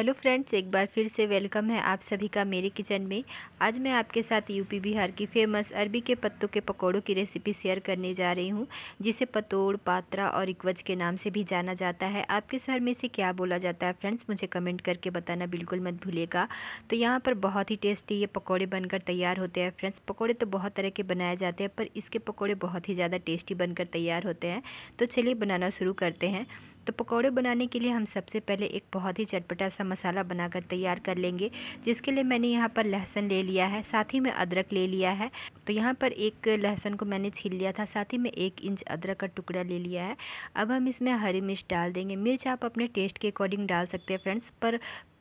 hello friends एक बार फिर से वेलकम है आप सभी का मेरे किचन में आज मैं आपके साथ यूपी बिहार की फेमस अरबी के पत्तों के पकौड़ों की रेसिपी शेयर करने जा रही हूँ जिसे पतोड़ पात्रा और इकवज के नाम से भी जाना जाता है आपके शहर में इसे क्या बोला जाता है फ्रेंड्स मुझे कमेंट करके बताना बिल्कुल मत भूलिएगा तो यहाँ पर बहुत ही टेस्टी ये पकौड़े बनकर तैयार होते हैं फ्रेंड्स पकौड़े तो बहुत तरह के बनाए जाते हैं पर इसके पकौड़े बहुत ही ज़्यादा टेस्टी बनकर तैयार होते हैं तो चलिए बनाना शुरू करते हैं तो पकौड़े बनाने के लिए हम सबसे पहले एक बहुत ही चटपटा सा मसाला बनाकर तैयार कर लेंगे जिसके लिए मैंने यहाँ पर लहसुन ले लिया है साथ ही में अदरक ले लिया है तो यहाँ पर एक लहसुन को मैंने छील लिया था साथ ही में एक इंच अदरक का टुकड़ा ले लिया है अब हम इसमें हरी मिर्च डाल देंगे मिर्च आप अपने टेस्ट के अकॉर्डिंग डाल सकते हैं फ्रेंड्स पर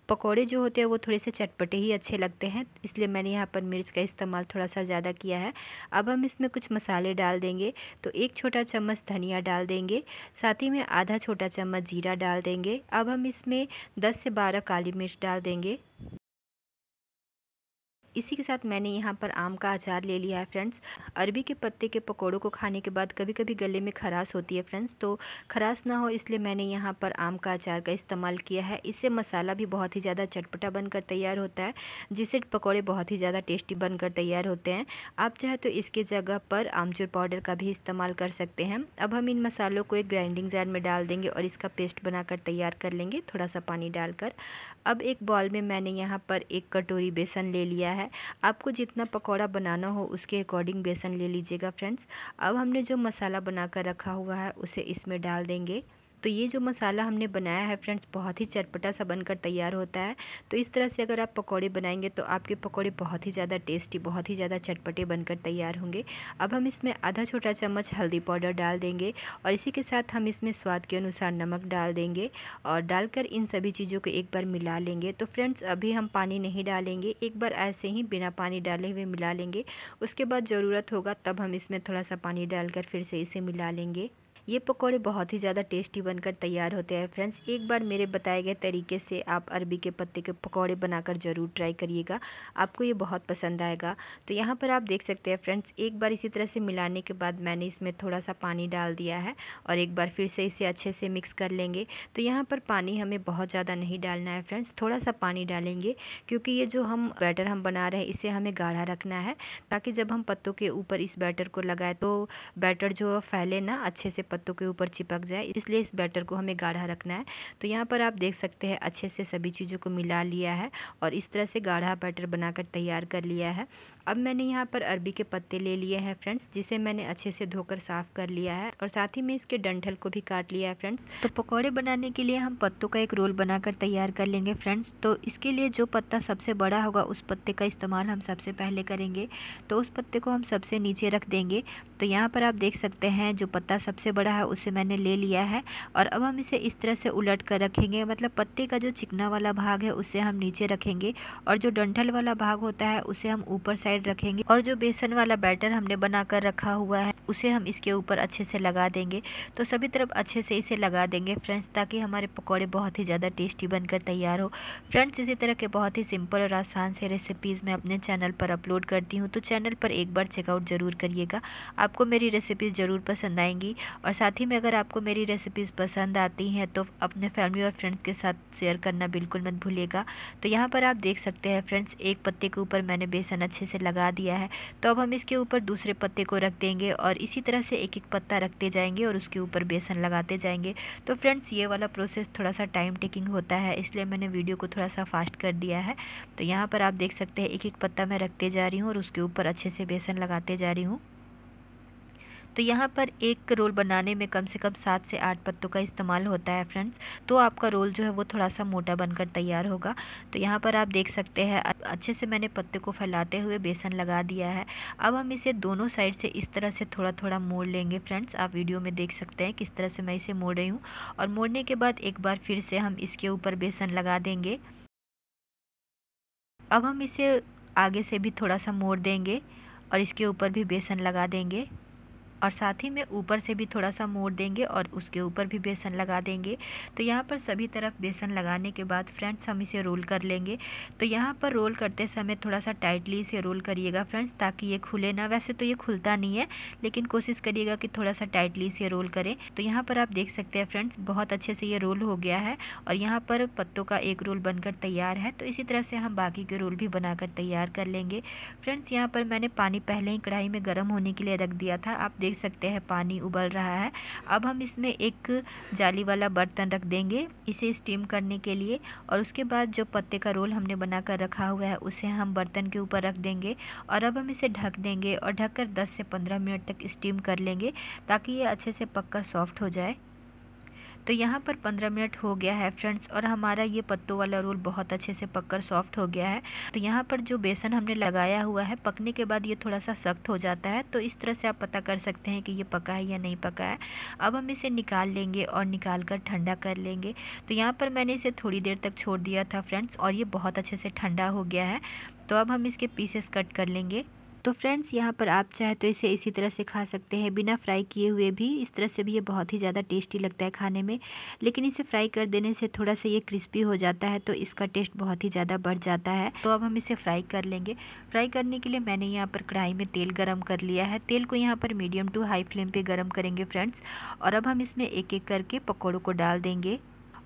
पकोड़े जो होते हैं वो थोड़े से चटपटे ही अच्छे लगते हैं इसलिए मैंने यहाँ पर मिर्च का इस्तेमाल थोड़ा सा ज़्यादा किया है अब हम इसमें कुछ मसाले डाल देंगे तो एक छोटा चम्मच धनिया डाल देंगे साथ ही में आधा छोटा चम्मच जीरा डाल देंगे अब हम इसमें दस से बारह काली मिर्च डाल देंगे इसी के साथ मैंने यहाँ पर आम का अचार ले लिया है फ्रेंड्स अरबी के पत्ते के पकौड़ों को खाने के बाद कभी कभी गले में खराश होती है फ्रेंड्स तो खराश ना हो इसलिए मैंने यहाँ पर आम का अचार का इस्तेमाल किया है इससे मसाला भी बहुत ही ज़्यादा चटपटा बनकर तैयार होता है जिससे पकौड़े बहुत ही ज़्यादा टेस्टी बनकर तैयार होते हैं आप चाहे तो इसके जगह पर आमचूर पाउडर का भी इस्तेमाल कर सकते हैं अब हम इन मसालों को एक ग्राइंडिंग जार में डाल देंगे और इसका पेस्ट बनाकर तैयार कर लेंगे थोड़ा सा पानी डालकर अब एक बॉल में मैंने यहाँ पर एक कटोरी बेसन ले लिया है है आपको जितना पकौड़ा बनाना हो उसके अकॉर्डिंग बेसन ले लीजिएगा फ्रेंड्स अब हमने जो मसाला बनाकर रखा हुआ है उसे इसमें डाल देंगे तो ये जो मसाला हमने बनाया है फ्रेंड्स बहुत ही चटपटा सा बनकर तैयार होता है तो इस तरह से अगर आप पकौड़े बनाएंगे तो आपके पकौड़े बहुत ही ज़्यादा टेस्टी बहुत ही ज़्यादा चटपटे बनकर तैयार होंगे अब हम इसमें आधा छोटा चम्मच हल्दी पाउडर डाल देंगे और इसी के साथ हम इसमें स्वाद के अनुसार नमक डाल देंगे और डालकर इन सभी चीज़ों को एक बार मिला लेंगे तो फ्रेंड्स अभी हम पानी नहीं डालेंगे एक बार ऐसे ही बिना पानी डाले हुए मिला लेंगे उसके बाद ज़रूरत होगा तब हम इसमें थोड़ा सा पानी डालकर फिर से इसे मिला लेंगे ये पकौड़े बहुत ही ज़्यादा टेस्टी बनकर तैयार होते हैं फ्रेंड्स एक बार मेरे बताए गए तरीके से आप अरबी के पत्ते के पकौड़े बनाकर ज़रूर ट्राई करिएगा आपको ये बहुत पसंद आएगा तो यहाँ पर आप देख सकते हैं फ्रेंड्स एक बार इसी तरह से मिलाने के बाद मैंने इसमें थोड़ा सा पानी डाल दिया है और एक बार फिर से इसे अच्छे से मिक्स कर लेंगे तो यहाँ पर पानी हमें बहुत ज़्यादा नहीं डालना है फ्रेंड्स थोड़ा सा पानी डालेंगे क्योंकि ये जो हम बैटर हम बना रहे हैं इसे हमें गाढ़ा रखना है ताकि जब हम पत्तों के ऊपर इस बैटर को लगाए तो बैटर जो फैले ना अच्छे से पत्तों के ऊपर चिपक जाए इसलिए इस बैटर को हमें गाढ़ा रखना है तो यहाँ पर आप देख सकते हैं अच्छे से सभी चीज़ों को मिला लिया है और इस तरह से गाढ़ा बैटर बनाकर तैयार कर लिया है अब मैंने यहाँ पर अरबी के पत्ते ले लिए हैं फ्रेंड्स जिसे मैंने अच्छे से धोकर साफ़ कर लिया है और साथ ही में इसके डंठल को भी काट लिया है फ्रेंड्स तो पकौड़े बनाने के लिए हम पत्तों का एक रोल बनाकर तैयार कर लेंगे फ्रेंड्स तो इसके लिए जो पत्ता सबसे बड़ा होगा उस पत्ते का इस्तेमाल हम सबसे पहले करेंगे तो उस पत्ते को हम सबसे नीचे रख देंगे तो यहाँ पर आप देख सकते हैं जो पत्ता सबसे बड़ा है उसे मैंने ले लिया है और अब हम इसे इस तरह से उलट कर रखेंगे मतलब पत्ते का जो चिकना वाला भाग है उसे हम नीचे रखेंगे और जो डंठल वाला भाग होता है उसे हम ऊपर साइड रखेंगे और जो बेसन वाला बैटर हमने बना कर रखा हुआ है उसे हम इसके ऊपर अच्छे से लगा देंगे तो सभी तरफ अच्छे से इसे लगा देंगे फ्रेंड्स ताकि हमारे पकौड़े बहुत ही ज़्यादा टेस्टी बनकर तैयार हो फ्रेंड्स इसी तरह के बहुत ही सिंपल और आसान से रेसिपीज़ मैं अपने चैनल पर अपलोड करती हूँ तो चैनल पर एक बार चेकआउट ज़रूर करिएगा आपको मेरी रेसिपीज़ ज़रूर पसंद आएंगी और और साथ ही में अगर आपको मेरी रेसिपीज़ पसंद आती हैं तो अपने फैमिली और फ्रेंड्स के साथ शेयर करना बिल्कुल मत भूलिएगा तो यहाँ पर आप देख सकते हैं फ्रेंड्स एक पत्ते के ऊपर मैंने बेसन अच्छे से लगा दिया है तो अब हम इसके ऊपर दूसरे पत्ते को रख देंगे और इसी तरह से एक एक पत्ता रखते जाएंगे और उसके ऊपर बेसन लगाते जाएंगे तो फ्रेंड्स ये वाला प्रोसेस थोड़ा सा टाइम टेकिंग होता है इसलिए मैंने वीडियो को थोड़ा सा फास्ट कर दिया है तो यहाँ पर आप देख सकते हैं एक एक पत्ता मैं रखते जा रही हूँ और उसके ऊपर अच्छे से बेसन लगाते जा रही हूँ तो यहाँ पर एक रोल बनाने में कम से कम सात से आठ पत्तों का इस्तेमाल होता है फ्रेंड्स तो आपका रोल जो है वो थोड़ा सा मोटा बनकर तैयार होगा तो यहाँ पर आप देख सकते हैं अच्छे से मैंने पत्ते को फैलाते हुए बेसन लगा दिया है अब हम इसे दोनों साइड से इस तरह से थोड़ा थोड़ा मोड़ लेंगे फ्रेंड्स आप वीडियो में देख सकते हैं किस तरह से मैं इसे मोड़ रही हूँ और मोड़ने के बाद एक बार फिर से हम इसके ऊपर बेसन लगा देंगे अब हम इसे आगे से भी थोड़ा सा मोड़ देंगे और इसके ऊपर भी बेसन लगा देंगे और साथ ही में ऊपर से भी थोड़ा सा मोड़ देंगे और उसके ऊपर भी बेसन लगा देंगे तो यहाँ पर सभी तरफ बेसन लगाने के बाद फ्रेंड्स हम इसे रोल कर लेंगे तो यहाँ पर रोल करते समय थोड़ा सा टाइटली इसे रोल करिएगा फ्रेंड्स ताकि ये खुले ना वैसे तो ये खुलता नहीं है लेकिन कोशिश करिएगा कि थोड़ा सा टाइटली इसे रोल करें तो यहाँ पर आप देख सकते हैं फ्रेंड्स बहुत अच्छे से ये रोल हो गया है और यहाँ पर पत्तों का एक रोल बनकर तैयार है तो इसी तरह से हम बाकी के रोल भी बनाकर तैयार कर लेंगे फ्रेंड्स यहाँ पर मैंने पानी पहले ही कढ़ाई में गर्म होने के लिए रख दिया था आप देख देख सकते हैं पानी उबल रहा है अब हम इसमें एक जाली वाला बर्तन रख देंगे इसे स्टीम करने के लिए और उसके बाद जो पत्ते का रोल हमने बना कर रखा हुआ है उसे हम बर्तन के ऊपर रख देंगे और अब हम इसे ढक देंगे और ढककर 10 से 15 मिनट तक स्टीम कर लेंगे ताकि ये अच्छे से पककर सॉफ्ट हो जाए तो यहाँ पर पंद्रह मिनट हो गया है फ्रेंड्स और हमारा ये पत्तों वाला रोल बहुत अच्छे से पककर सॉफ्ट हो गया है तो यहाँ पर जो बेसन हमने लगाया हुआ है पकने के बाद ये थोड़ा सा सख्त हो जाता है तो इस तरह से आप पता कर सकते हैं कि ये पका है या नहीं पका है अब हम इसे निकाल लेंगे और निकाल कर ठंडा कर लेंगे तो यहाँ पर मैंने इसे थोड़ी देर तक छोड़ दिया था फ्रेंड्स और ये बहुत अच्छे से ठंडा हो गया है तो अब हम इसके पीसेस कट कर लेंगे तो फ्रेंड्स यहाँ पर आप चाहे तो इसे इसी तरह से खा सकते हैं बिना फ्राई किए हुए भी इस तरह से भी ये बहुत ही ज़्यादा टेस्टी लगता है खाने में लेकिन इसे फ्राई कर देने से थोड़ा सा ये क्रिस्पी हो जाता है तो इसका टेस्ट बहुत ही ज़्यादा बढ़ जाता है तो अब हम इसे फ्राई कर लेंगे फ्राई करने के लिए मैंने यहाँ पर कढ़ाई में तेल गर्म कर लिया है तेल को यहाँ पर मीडियम टू हाई फ्लेम पर गर्म करेंगे फ्रेंड्स और अब हम इसमें एक एक करके पकौड़ों को डाल देंगे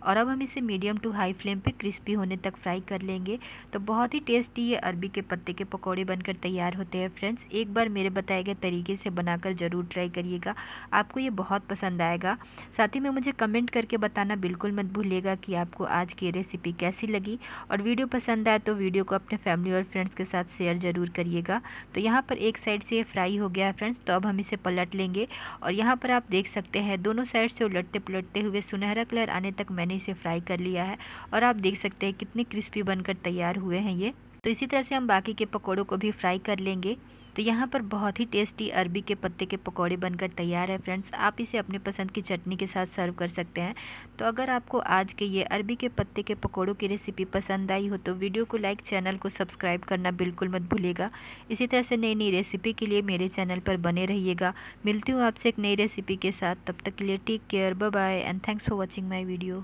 और अब हम इसे मीडियम टू हाई फ्लेम पे क्रिस्पी होने तक फ्राई कर लेंगे तो बहुत ही टेस्टी ये अरबी के पत्ते के पकौड़े बनकर तैयार होते हैं फ्रेंड्स एक बार मेरे बताए गए तरीके से बनाकर ज़रूर ट्राई करिएगा आपको ये बहुत पसंद आएगा साथ ही में मुझे कमेंट करके बताना बिल्कुल मत भूलिएगा कि आपको आज की रेसिपी कैसी लगी और वीडियो पसंद आए तो वीडियो को अपने फैमिली और फ्रेंड्स के साथ शेयर ज़रूर करिएगा तो यहाँ पर एक साइड से ये फ्राई हो गया है फ्रेंड्स तो अब हम इसे पलट लेंगे और यहाँ पर आप देख सकते हैं दोनों साइड से उलटते पलटते हुए सुनहरा कलर आने तक मैंने मैंने इसे फ्राई कर लिया है और आप देख सकते हैं कितने क्रिस्पी बनकर तैयार हुए हैं ये तो इसी तरह से हम बाकी के पकौड़ों को भी फ्राई कर लेंगे तो यहाँ पर बहुत ही टेस्टी अरबी के पत्ते के पकौड़े बनकर तैयार है फ्रेंड्स आप इसे अपने पसंद की चटनी के साथ सर्व कर सकते हैं तो अगर आपको आज के ये अरबी के पत्ते के पकौड़ों की रेसिपी पसंद आई हो तो वीडियो को लाइक चैनल को सब्सक्राइब करना बिल्कुल मत भूलिएगा इसी तरह से नई नई रेसिपी के लिए मेरे चैनल पर बने रहिएगा मिलती हूँ आपसे एक नई रेसिपी के साथ तब तक के लिए take care bye and thanks for watching my video